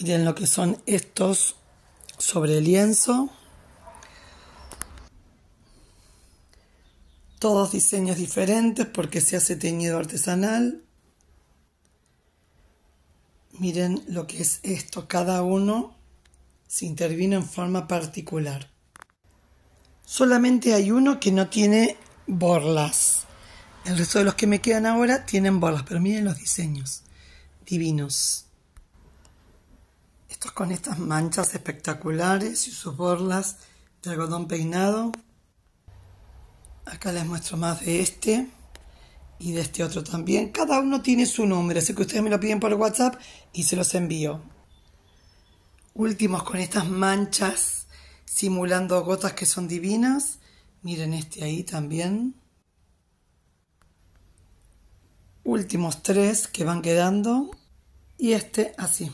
Miren lo que son estos sobre el lienzo. Todos diseños diferentes porque se hace teñido artesanal. Miren lo que es esto. Cada uno se intervino en forma particular. Solamente hay uno que no tiene borlas. El resto de los que me quedan ahora tienen borlas, pero miren los diseños divinos. Estos con estas manchas espectaculares y sus borlas de algodón peinado. Acá les muestro más de este y de este otro también. Cada uno tiene su nombre, así que ustedes me lo piden por WhatsApp y se los envío. Últimos con estas manchas simulando gotas que son divinas. Miren este ahí también. Últimos tres que van quedando. Y este así.